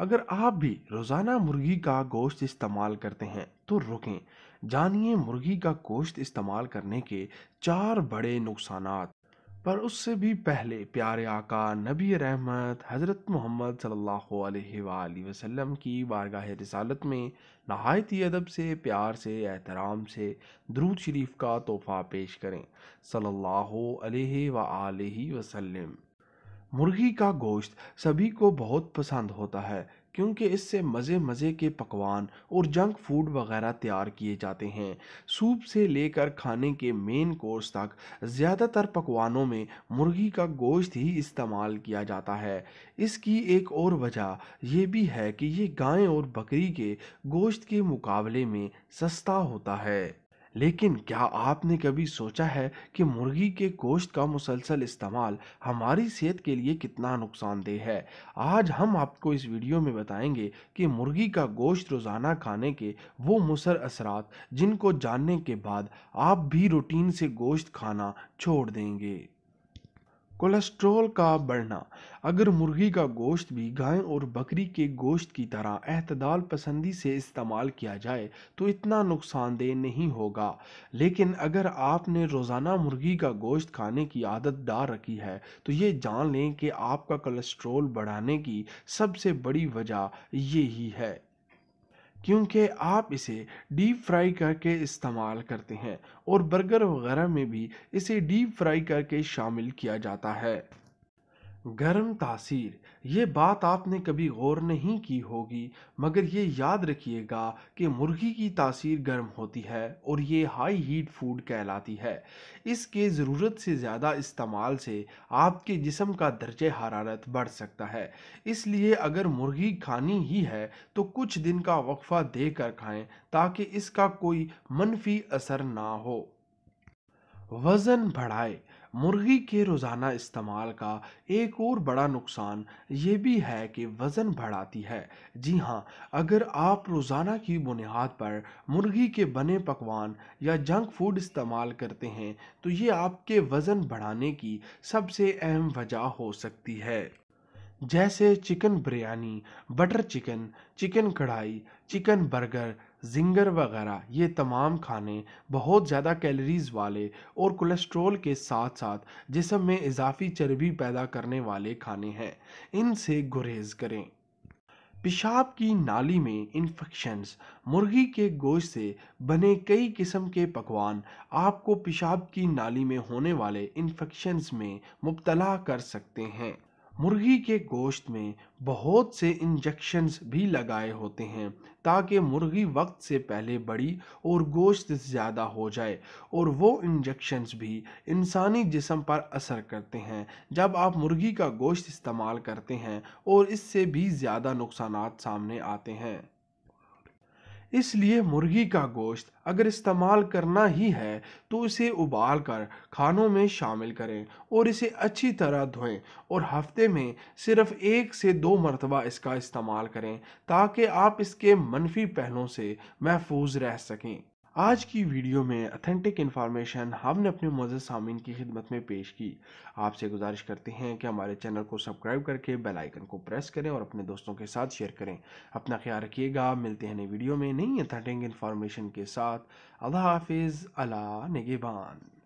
अगर आप भी रोज़ाना मुर्गी का गोश्त इस्तेमाल करते हैं तो रुकें जानिए मुर्गी का गोश्त इस्तेमाल करने के चार बड़े नुकसान पर उससे भी पहले प्यारे आका नबी रहमत हज़रत मोहम्मद सल्लल्लाहु अलैहि वसल्लम की बारगाह रसालत में नहायत ही अदब से प्यार से एहतराम से द्रूद शरीफ का तोहफ़ा पेश करें सल्लल्लाहु अलैहि वसल्लम मुर्गी का गोश्त सभी को बहुत पसंद होता है क्योंकि इससे मज़े मज़े के पकवान और जंक फूड वगैरह तैयार किए जाते हैं सूप से लेकर खाने के मेन कोर्स तक ज़्यादातर पकवानों में मुर्गी का गोश्त ही इस्तेमाल किया जाता है इसकी एक और वजह यह भी है कि ये गाय और बकरी के गोश्त के मुकाबले में सस्ता होता है लेकिन क्या आपने कभी सोचा है कि मुर्गी के गोश्त का मुसलसल इस्तेमाल हमारी सेहत के लिए कितना नुकसानदेह है आज हम आपको इस वीडियो में बताएंगे कि मुर्गी का गोश्त रोज़ाना खाने के वो मुसर असरात जिनको जानने के बाद आप भी रूटीन से गोश्त खाना छोड़ देंगे कोलेस्ट्रॉल का बढ़ना अगर मुर्गी का गोश्त भी गाय और बकरी के गोश्त की तरह अहतदाल पसंदी से इस्तेमाल किया जाए तो इतना नुकसानदेह नहीं होगा लेकिन अगर आपने रोज़ाना मुर्गी का गोश्त खाने की आदत डाल रखी है तो ये जान लें कि आपका कोलेस्ट्रॉल बढ़ाने की सबसे बड़ी वजह यही है क्योंकि आप इसे डीप फ्राई करके इस्तेमाल करते हैं और बर्गर वगैरह में भी इसे डीप फ्राई करके शामिल किया जाता है गर्म तासीर ये बात आपने कभी गौर नहीं की होगी मगर ये याद रखिएगा कि मुर्गी की तासीर गर्म होती है और ये हाई हीट फूड कहलाती है इसके ज़रूरत से ज़्यादा इस्तेमाल से आपके जिसम का दर्ज हरारत बढ़ सकता है इसलिए अगर मुर्गी खानी ही है तो कुछ दिन का वक्फ़ा दे कर खाएँ ताकि इसका कोई मनफी असर ना हो वज़न बढ़ाए मुर्गी के रोज़ाना इस्तेमाल का एक और बड़ा नुकसान ये भी है कि वज़न बढ़ाती है जी हाँ अगर आप रोज़ाना की बुनियाद पर मुर्गी के बने पकवान या जंक फूड इस्तेमाल करते हैं तो ये आपके वज़न बढ़ाने की सबसे अहम वजह हो सकती है जैसे chicken biryani butter chicken chicken kadai chicken burger zinger वगैरह ये तमाम खाने बहुत ज़्यादा कैलोरीज़ वाले और कोलेस्ट्रोल के साथ साथ जिसम में इजाफी चर्बी पैदा करने वाले खाने हैं इनसे गुरेज करें पेशाब की नाली में इन्फेक्शंस मुर्गी के गोश से बने कई किस्म के पकवान आपको पेशाब की नाली में होने वाले इन्फेक्शंस में मुबतला कर सकते हैं मुर्गी के गोश्त में बहुत से इंजेक्शंस भी लगाए होते हैं ताकि मुर्गी वक्त से पहले बड़ी और गोश्त ज़्यादा हो जाए और वो इंजेक्शन्स भी इंसानी जिसम पर असर करते हैं जब आप मुर्गी का गोश्त इस्तेमाल करते हैं और इससे भी ज़्यादा नुकसान सामने आते हैं इसलिए मुर्गी का गोश्त अगर इस्तेमाल करना ही है तो इसे उबाल कर खानों में शामिल करें और इसे अच्छी तरह धोएं और हफ्ते में सिर्फ एक से दो मरतबा इसका इस्तेमाल करें ताकि आप इसके मनफी पहलों से महफूज रह सकें आज की वीडियो में अथेंटिक इन्फॉर्मेशन हमने अपने मज़े सामीन की खिदमत में पेश की आपसे गुजारिश करते हैं कि हमारे चैनल को सब्सक्राइब करके बेल आइकन को प्रेस करें और अपने दोस्तों के साथ शेयर करें अपना ख्याल रखिएगा मिलते हैं नई वीडियो में नई अथेंटिक इन्फॉर्मेशन के साथ अल्लाह हाफिज़ अला नगेबान